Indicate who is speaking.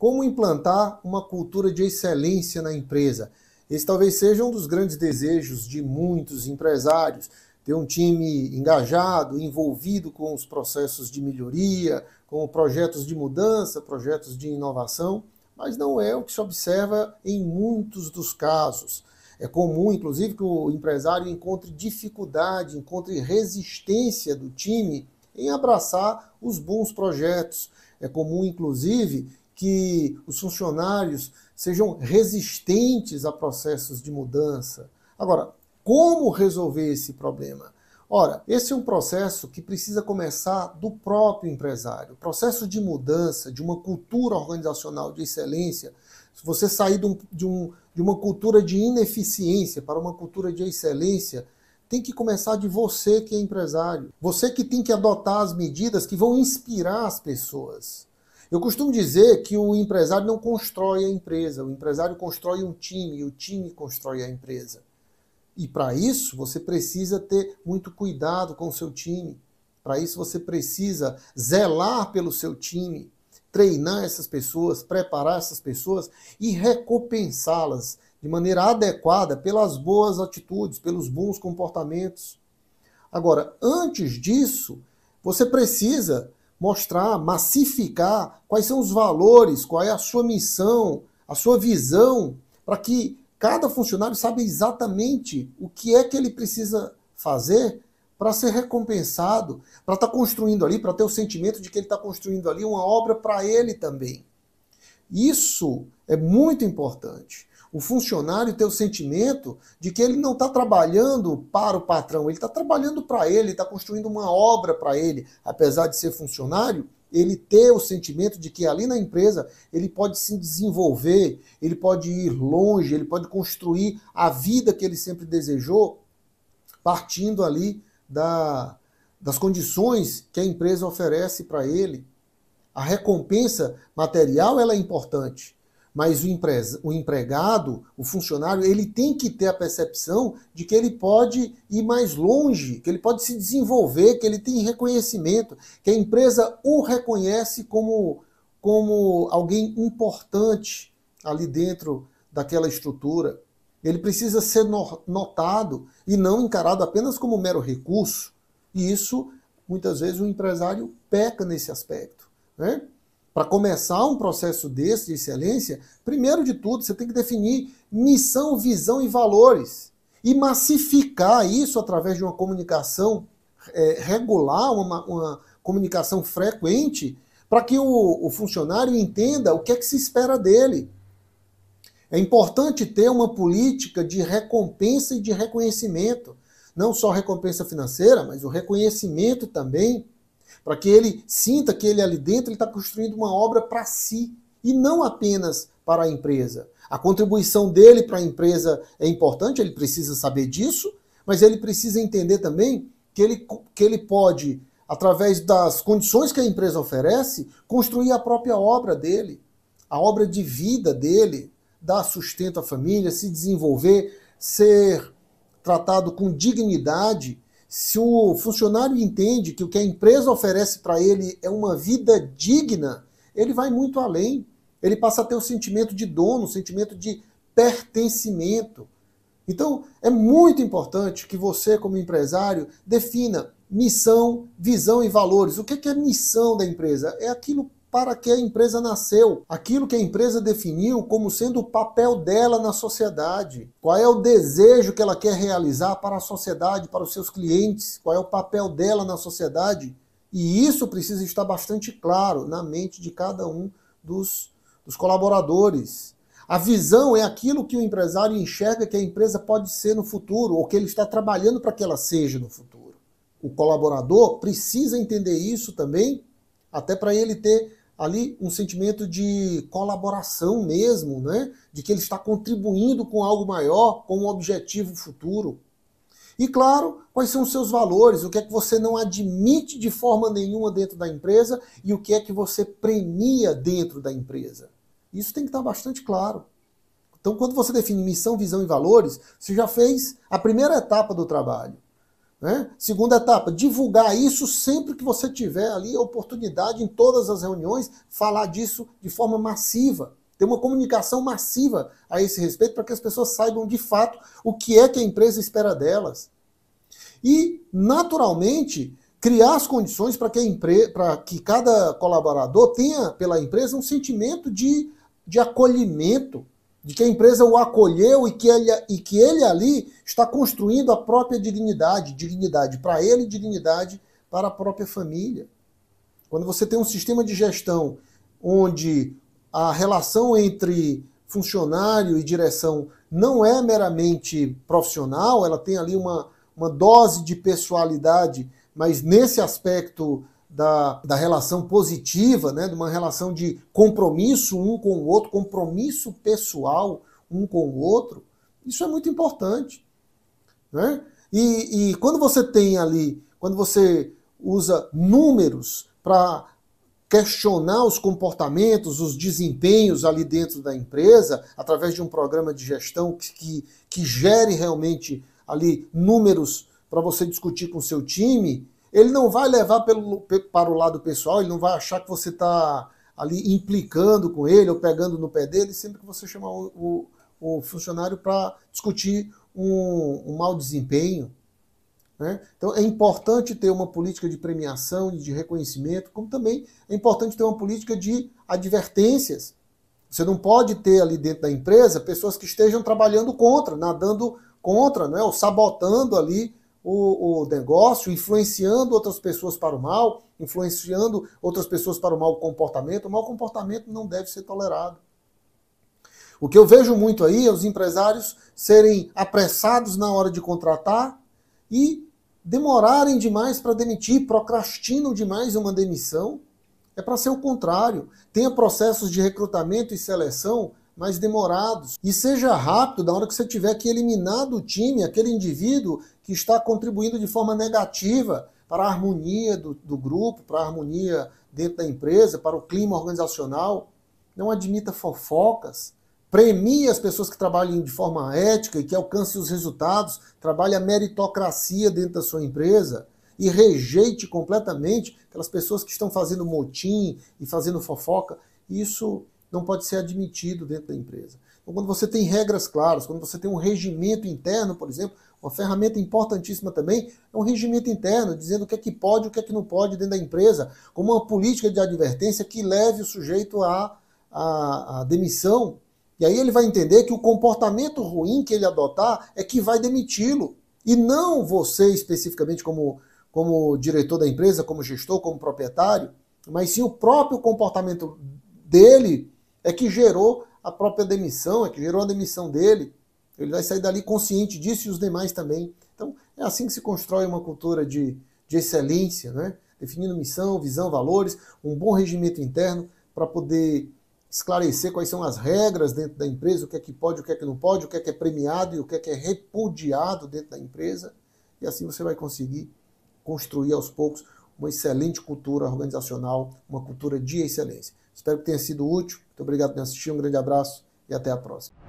Speaker 1: Como implantar uma cultura de excelência na empresa? Esse talvez seja um dos grandes desejos de muitos empresários, ter um time engajado, envolvido com os processos de melhoria, com projetos de mudança, projetos de inovação, mas não é o que se observa em muitos dos casos. É comum, inclusive, que o empresário encontre dificuldade, encontre resistência do time em abraçar os bons projetos. É comum, inclusive, que os funcionários sejam resistentes a processos de mudança. Agora, como resolver esse problema? Ora, esse é um processo que precisa começar do próprio empresário. O processo de mudança de uma cultura organizacional de excelência, se você sair de, um, de, um, de uma cultura de ineficiência para uma cultura de excelência, tem que começar de você que é empresário. Você que tem que adotar as medidas que vão inspirar as pessoas. Eu costumo dizer que o empresário não constrói a empresa, o empresário constrói um time, o time constrói a empresa. E para isso você precisa ter muito cuidado com o seu time. Para isso você precisa zelar pelo seu time, treinar essas pessoas, preparar essas pessoas e recompensá-las de maneira adequada pelas boas atitudes, pelos bons comportamentos. Agora, antes disso, você precisa mostrar, massificar quais são os valores, qual é a sua missão, a sua visão, para que cada funcionário saiba exatamente o que é que ele precisa fazer para ser recompensado, para estar tá construindo ali, para ter o sentimento de que ele está construindo ali uma obra para ele também. Isso é muito importante. O funcionário tem o sentimento de que ele não está trabalhando para o patrão, ele está trabalhando para ele, está construindo uma obra para ele. Apesar de ser funcionário, ele ter o sentimento de que ali na empresa ele pode se desenvolver, ele pode ir longe, ele pode construir a vida que ele sempre desejou, partindo ali da, das condições que a empresa oferece para ele. A recompensa material ela é importante, mas o, empresa, o empregado, o funcionário, ele tem que ter a percepção de que ele pode ir mais longe, que ele pode se desenvolver, que ele tem reconhecimento, que a empresa o reconhece como, como alguém importante ali dentro daquela estrutura. Ele precisa ser notado e não encarado apenas como mero recurso. E isso, muitas vezes, o empresário peca nesse aspecto. Né? Para começar um processo desse de excelência, primeiro de tudo, você tem que definir missão, visão e valores. E massificar isso através de uma comunicação é, regular, uma, uma, comunicação frequente, para que o, o funcionário entenda o que é que se espera dele. É importante ter uma política de recompensa e de reconhecimento. Não só recompensa financeira, mas o reconhecimento também para que ele sinta que ele ali dentro está construindo uma obra para si e não apenas para a empresa. A contribuição dele para a empresa é importante, ele precisa saber disso, mas ele precisa entender também que ele, que ele pode, através das condições que a empresa oferece, construir a própria obra dele, a obra de vida dele, dar sustento à família, se desenvolver, ser tratado com dignidade se o funcionário entende que o que a empresa oferece para ele é uma vida digna, ele vai muito além. Ele passa a ter o sentimento de dono, o sentimento de pertencimento. Então, é muito importante que você, como empresário, defina missão, visão e valores. O que é missão da empresa? É aquilo para que a empresa nasceu, aquilo que a empresa definiu como sendo o papel dela na sociedade, qual é o desejo que ela quer realizar para a sociedade, para os seus clientes, qual é o papel dela na sociedade. E isso precisa estar bastante claro na mente de cada um dos, dos colaboradores. A visão é aquilo que o empresário enxerga que a empresa pode ser no futuro, ou que ele está trabalhando para que ela seja no futuro. O colaborador precisa entender isso também, até para ele ter ali um sentimento de colaboração mesmo, né? de que ele está contribuindo com algo maior, com um objetivo futuro. E claro, quais são os seus valores, o que é que você não admite de forma nenhuma dentro da empresa e o que é que você premia dentro da empresa. Isso tem que estar bastante claro. Então, quando você define missão, visão e valores, você já fez a primeira etapa do trabalho. Né? Segunda etapa, divulgar isso sempre que você tiver ali a oportunidade em todas as reuniões, falar disso de forma massiva. Ter uma comunicação massiva a esse respeito para que as pessoas saibam de fato o que é que a empresa espera delas. E, naturalmente, criar as condições para que, que, cada colaborador tenha pela empresa um sentimento de, de acolhimento, de que a empresa o acolheu e que ele, e que ele ali está construindo a própria dignidade, dignidade para ele, dignidade para a própria família. Quando você tem um sistema de gestão onde a relação entre funcionário e direção não é meramente profissional, ela tem ali uma, uma dose de pessoalidade, mas nesse aspecto da, da relação positiva, né, de uma relação de compromisso um com o outro, compromisso pessoal um com o outro, isso é muito importante. Né? E, e quando você tem ali, quando você usa números para questionar os comportamentos, os desempenhos ali dentro da empresa, através de um programa de gestão que, que, que gere realmente ali números para você discutir com seu time, ele não vai levar pelo, para o lado pessoal, ele não vai achar que você está ali implicando com ele ou pegando no pé dele sempre que você chamar o, o, o funcionário para discutir um, um mau desempenho. Né? Então é importante ter uma política de premiação e de reconhecimento, como também é importante ter uma política de advertências. Você não pode ter ali dentro da empresa pessoas que estejam trabalhando contra, nadando contra, né? ou sabotando ali o, o negócio, influenciando outras pessoas para o mal, influenciando outras pessoas para o mau comportamento. O mau comportamento não deve ser tolerado. O que eu vejo muito aí é os empresários serem apressados na hora de contratar e demorarem demais para demitir, procrastinam demais uma demissão. É para ser o contrário. Tenha processos de recrutamento e seleção mais demorados. E seja rápido, na hora que você tiver que eliminar do time aquele indivíduo que está contribuindo de forma negativa para a harmonia do, do grupo, para a harmonia dentro da empresa, para o clima organizacional. Não admita fofocas. Premie as pessoas que trabalhem de forma ética e que alcancem os resultados. Trabalhe a meritocracia dentro da sua empresa e rejeite completamente aquelas pessoas que estão fazendo motim e fazendo fofoca. Isso não pode ser admitido dentro da empresa. Então, quando você tem regras claras, quando você tem um regimento interno, por exemplo, uma ferramenta importantíssima também é um regimento interno, dizendo o que é que pode e o que é que não pode dentro da empresa, como uma política de advertência que leve o sujeito à, à, à demissão. E aí ele vai entender que o comportamento ruim que ele adotar é que vai demiti-lo. E não você especificamente como, como diretor da empresa, como gestor, como proprietário, mas sim o próprio comportamento dele é que gerou a própria demissão, é que gerou a demissão dele. Ele vai sair dali consciente disso e os demais também. Então, é assim que se constrói uma cultura de, de excelência, né? definindo missão, visão, valores, um bom regimento interno para poder esclarecer quais são as regras dentro da empresa, o que é que pode, o que é que não pode, o que é que é premiado e o que é que é repudiado dentro da empresa. E assim você vai conseguir construir aos poucos uma excelente cultura organizacional, uma cultura de excelência. Espero que tenha sido útil. Muito obrigado por assistir, um grande abraço e até a próxima.